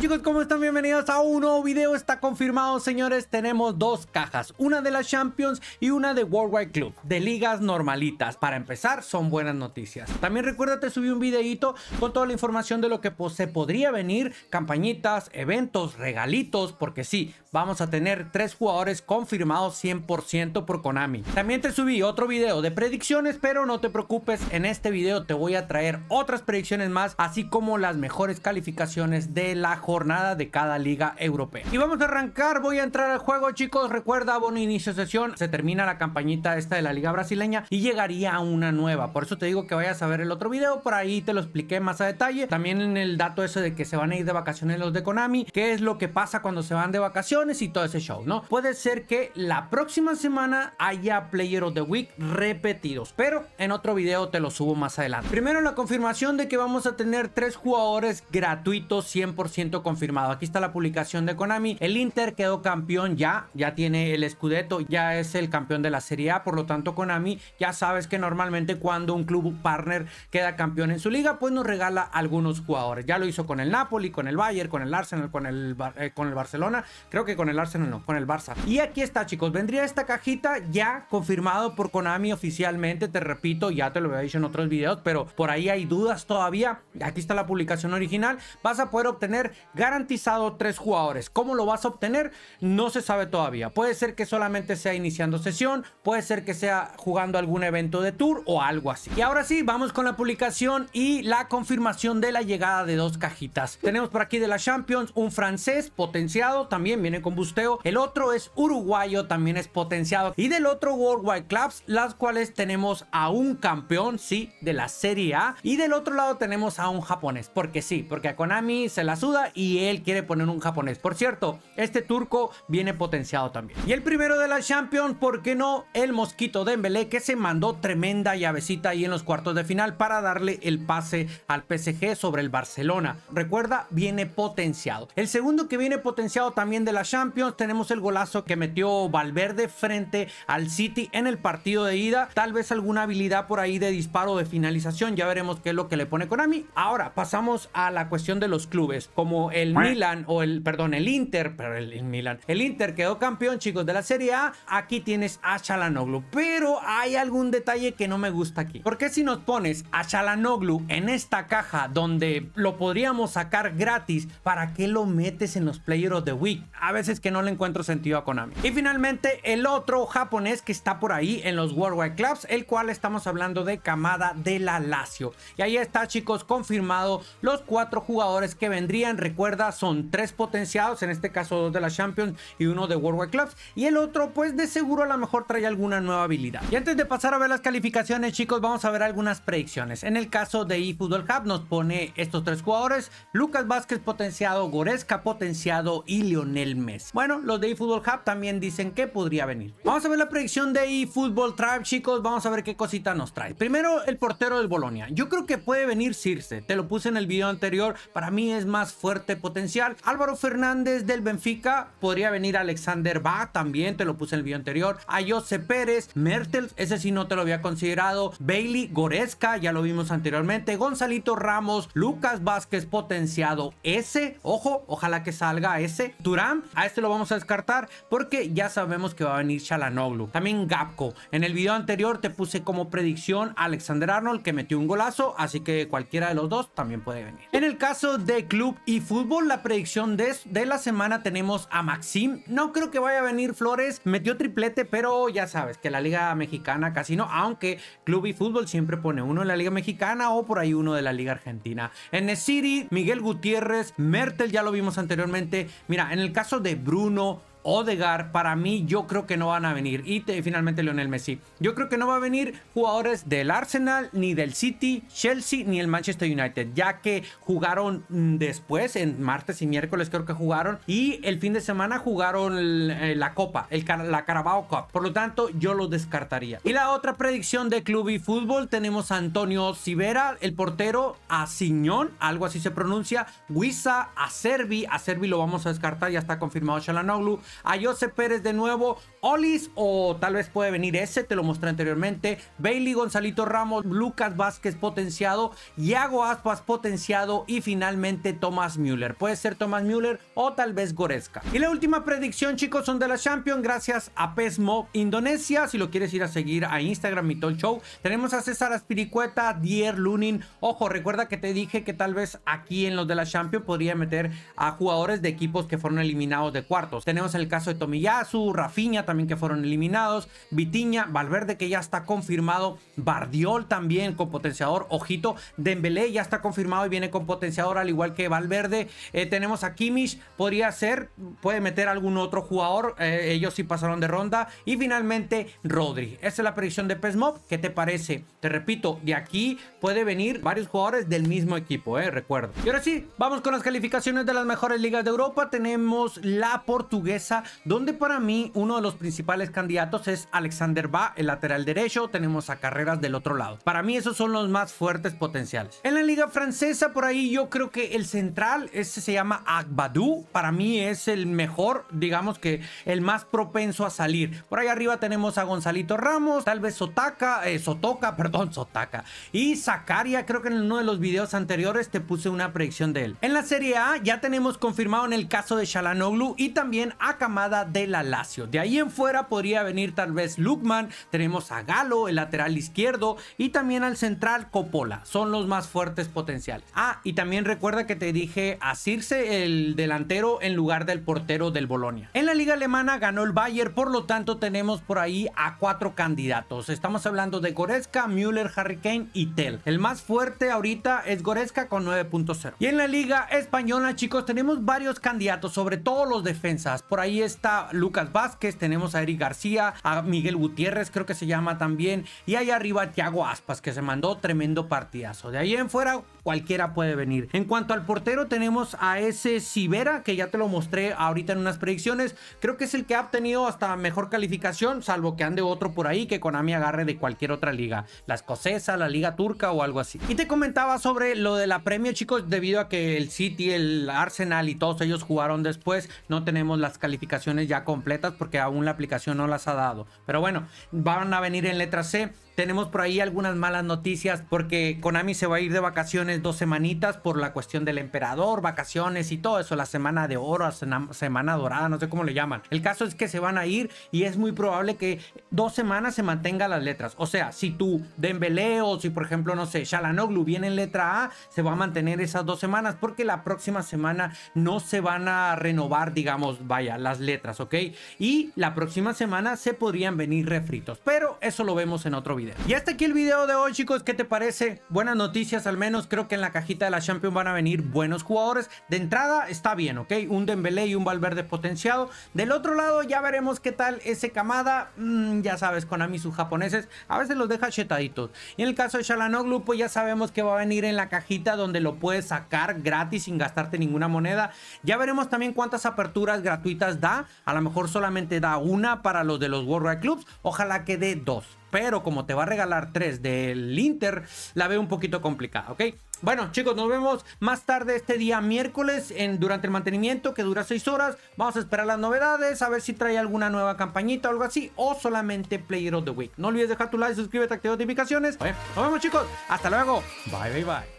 chicos, ¿cómo están? Bienvenidos a un nuevo video. Está confirmado, señores, tenemos dos cajas. Una de las Champions y una de Worldwide Club, de ligas normalitas. Para empezar, son buenas noticias. También recuerda, te subí un videito con toda la información de lo que se podría venir. Campañitas, eventos, regalitos, porque sí, vamos a tener tres jugadores confirmados 100% por Konami. También te subí otro video de predicciones, pero no te preocupes, en este video te voy a traer otras predicciones más, así como las mejores calificaciones de la jornada de cada liga europea. Y vamos a arrancar, voy a entrar al juego chicos, recuerda, bono inicio sesión, se termina la campañita esta de la liga brasileña y llegaría una nueva, por eso te digo que vayas a ver el otro video, por ahí te lo expliqué más a detalle, también en el dato ese de que se van a ir de vacaciones los de Konami, qué es lo que pasa cuando se van de vacaciones y todo ese show, ¿no? Puede ser que la próxima semana haya Player of the Week repetidos, pero en otro video te lo subo más adelante. Primero la confirmación de que vamos a tener tres jugadores gratuitos 100% confirmado. Aquí está la publicación de Konami. El Inter quedó campeón ya, ya tiene el Scudetto, ya es el campeón de la Serie A, por lo tanto Konami ya sabes que normalmente cuando un club partner queda campeón en su liga, pues nos regala algunos jugadores. Ya lo hizo con el Napoli, con el Bayern, con el Arsenal, con el, eh, con el Barcelona, creo que con el Arsenal no, con el Barça. Y aquí está chicos, vendría esta cajita ya confirmado por Konami oficialmente, te repito, ya te lo había dicho en otros videos, pero por ahí hay dudas todavía. Aquí está la publicación original. Vas a poder obtener garantizado tres jugadores. ¿Cómo lo vas a obtener? No se sabe todavía. Puede ser que solamente sea iniciando sesión, puede ser que sea jugando algún evento de tour o algo así. Y ahora sí, vamos con la publicación y la confirmación de la llegada de dos cajitas. Tenemos por aquí de la Champions un francés potenciado, también viene con busteo. El otro es uruguayo, también es potenciado. Y del otro World Wide Clubs, las cuales tenemos a un campeón, sí, de la Serie A. Y del otro lado tenemos a un japonés, porque sí, porque a Konami se la suda y él quiere poner un japonés. Por cierto, este turco viene potenciado también. Y el primero de la Champions, ¿por qué no? El Mosquito Dembélé que se mandó tremenda llavecita ahí en los cuartos de final para darle el pase al PSG sobre el Barcelona. Recuerda, viene potenciado. El segundo que viene potenciado también de la Champions, tenemos el golazo que metió Valverde frente al City en el partido de ida. Tal vez alguna habilidad por ahí de disparo de finalización. Ya veremos qué es lo que le pone Konami. Ahora pasamos a la cuestión de los clubes. Como el Milan o el, perdón, el Inter, pero el, Milan, el Inter quedó campeón, chicos, de la Serie A, aquí tienes a Shalanoglu. Pero hay algún detalle que no me gusta aquí. Porque si nos pones a Shalanoglu en esta caja donde lo podríamos sacar gratis, ¿para qué lo metes en los players of the Week? A veces que no le encuentro sentido a Konami. Y finalmente, el otro japonés que está por ahí en los World Wide Clubs, el cual estamos hablando de camada de la Lazio. Y ahí está, chicos, confirmado los cuatro jugadores que vendrían Recuerda, son tres potenciados, en este caso dos de la Champions y uno de World War Clubs. Y el otro, pues de seguro a lo mejor trae alguna nueva habilidad. Y antes de pasar a ver las calificaciones, chicos, vamos a ver algunas predicciones. En el caso de eFootball Hub nos pone estos tres jugadores. Lucas Vázquez potenciado, Goresca potenciado y Lionel Messi. Bueno, los de eFootball Hub también dicen que podría venir. Vamos a ver la predicción de eFootball Tribe, chicos. Vamos a ver qué cosita nos trae. Primero, el portero del Bolonia. Yo creo que puede venir Circe. Te lo puse en el video anterior. Para mí es más fuerte potencial. Álvaro Fernández del Benfica, podría venir Alexander Bach también, te lo puse en el video anterior. a Jose Pérez, Mertel, ese sí no te lo había considerado. Bailey Goresca, ya lo vimos anteriormente. Gonzalito Ramos, Lucas Vázquez potenciado. Ese, ojo, ojalá que salga ese. Durán, a este lo vamos a descartar porque ya sabemos que va a venir Chalanoglu. También Gapco. En el video anterior te puse como predicción Alexander Arnold que metió un golazo, así que cualquiera de los dos también puede venir. En el caso de club y fútbol, la predicción de, la semana tenemos a Maxim. No creo que vaya a venir Flores, metió triplete, pero ya sabes que la Liga Mexicana casi no, aunque Club y Fútbol siempre pone uno en la Liga Mexicana o por ahí uno de la Liga Argentina. En City, Miguel Gutiérrez, Mertel, ya lo vimos anteriormente. Mira, en el caso de Bruno, Odegar, para mí yo creo que no van a venir. Y finalmente Lionel Messi. Yo creo que no va a venir jugadores del Arsenal, ni del City, Chelsea, ni el Manchester United, ya que jugaron mm, después, en martes y miércoles creo que jugaron, y el fin de semana jugaron eh, la Copa, el, la Carabao Cup. Por lo tanto, yo lo descartaría. Y la otra predicción de Club y Fútbol, tenemos a Antonio Sivera, el portero, a Siñón, algo así se pronuncia, Huiza, a Servi, a Servi lo vamos a descartar, ya está confirmado Shalanoglu a Jose Pérez de nuevo, Olis o tal vez puede venir ese, te lo mostré anteriormente, Bailey Gonzalito Ramos, Lucas Vázquez potenciado, Iago Aspas potenciado y finalmente Thomas Müller. Puede ser Thomas Müller o tal vez Goretzka. Y la última predicción chicos son de la Champions gracias a Pesmo Indonesia, si lo quieres ir a seguir a Instagram Mitol Show, tenemos a César Aspiricueta, Dier Lunin, ojo, recuerda que te dije que tal vez aquí en los de la Champions podría meter a jugadores de equipos que fueron eliminados de cuartos. Tenemos el el caso de Tomiyasu, Rafinha también que fueron eliminados, Vitiña, Valverde que ya está confirmado, Bardiol también con potenciador, ojito, Dembélé ya está confirmado y viene con potenciador al igual que Valverde, eh, tenemos a Kimmich, podría ser, puede meter algún otro jugador, eh, ellos sí pasaron de ronda y finalmente Rodri, esa es la predicción de Pesmov ¿qué te parece? Te repito, de aquí puede venir varios jugadores del mismo equipo, eh, recuerdo. Y ahora sí, vamos con las calificaciones de las mejores ligas de Europa, tenemos la portuguesa donde para mí uno de los principales candidatos es Alexander Ba, el lateral derecho, tenemos a Carreras del otro lado. Para mí esos son los más fuertes potenciales. En la liga francesa por ahí yo creo que el central, ese se llama Agbadou, para mí es el mejor, digamos que el más propenso a salir. Por ahí arriba tenemos a Gonzalito Ramos, tal vez Sotaka eh, Sotoca, perdón, Sotaka Y Zacaria, creo que en uno de los videos anteriores te puse una predicción de él. En la Serie A ya tenemos confirmado en el caso de Shalanoglu y también a camada de la Lazio. De ahí en fuera podría venir tal vez Lukman, tenemos a Galo, el lateral izquierdo, y también al central Coppola. Son los más fuertes potenciales. Ah, y también recuerda que te dije a Circe, el delantero, en lugar del portero del Bolonia. En la liga alemana ganó el Bayern, por lo tanto tenemos por ahí a cuatro candidatos. Estamos hablando de Goretzka, Müller, Harry Kane y Tell. El más fuerte ahorita es Goretzka con 9.0. Y en la liga española, chicos, tenemos varios candidatos, sobre todo los defensas. Por ahí está Lucas Vázquez, tenemos a Eric García, a Miguel Gutiérrez, creo que se llama también, y ahí arriba Thiago Aspas, que se mandó tremendo partidazo. De ahí en fuera, cualquiera puede venir. En cuanto al portero, tenemos a ese Sivera, que ya te lo mostré ahorita en unas predicciones. Creo que es el que ha obtenido hasta mejor calificación, salvo que ande otro por ahí que Konami agarre de cualquier otra liga, la escocesa, la liga turca o algo así. Y te comentaba sobre lo de la premio, chicos, debido a que el City, el Arsenal y todos ellos jugaron después, no tenemos las calificaciones ya completas porque aún la aplicación no las ha dado. Pero bueno, van a venir en letra C tenemos por ahí algunas malas noticias porque Konami se va a ir de vacaciones dos semanitas por la cuestión del emperador, vacaciones y todo eso, la semana de oro, semana dorada, no sé cómo le llaman. El caso es que se van a ir y es muy probable que dos semanas se mantenga las letras. O sea, si tú Dembélé o si por ejemplo, no sé, Shalanoglu viene en letra A, se va a mantener esas dos semanas porque la próxima semana no se van a renovar, digamos, vaya, las letras, ¿ok? Y la próxima semana se podrían venir refritos, pero eso lo vemos en otro video. Y hasta aquí el video de hoy, chicos. ¿Qué te parece? Buenas noticias, al menos. Creo que en la cajita de la Champions van a venir buenos jugadores. De entrada, está bien, ¿ok? Un Dembele y un Valverde potenciado. Del otro lado, ya veremos qué tal ese Kamada. Mm, ya sabes, con sus japoneses a veces los deja chetaditos. Y en el caso de Shalanoglu, pues ya sabemos que va a venir en la cajita donde lo puedes sacar gratis sin gastarte ninguna moneda. Ya veremos también cuántas aperturas gratuitas da. A lo mejor solamente da una para los de los World Clubs. Ojalá que dé dos pero como te va a regalar tres del Inter, la veo un poquito complicada, ¿ok? Bueno, chicos, nos vemos más tarde este día miércoles en, durante el mantenimiento que dura seis horas. Vamos a esperar las novedades, a ver si trae alguna nueva campañita o algo así, o solamente Player of the Week. No olvides dejar tu like, suscríbete, activa notificaciones. Nos vemos, chicos. Hasta luego. Bye, bye, bye.